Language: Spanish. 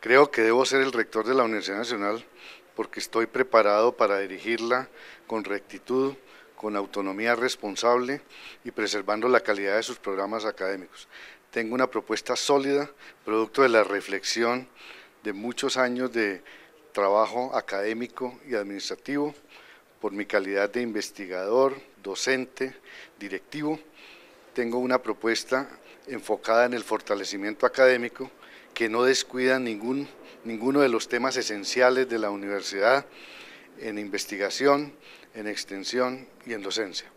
Creo que debo ser el rector de la Universidad Nacional porque estoy preparado para dirigirla con rectitud, con autonomía responsable y preservando la calidad de sus programas académicos. Tengo una propuesta sólida, producto de la reflexión de muchos años de trabajo académico y administrativo, por mi calidad de investigador, docente, directivo. Tengo una propuesta enfocada en el fortalecimiento académico que no descuidan ningún, ninguno de los temas esenciales de la universidad en investigación, en extensión y en docencia.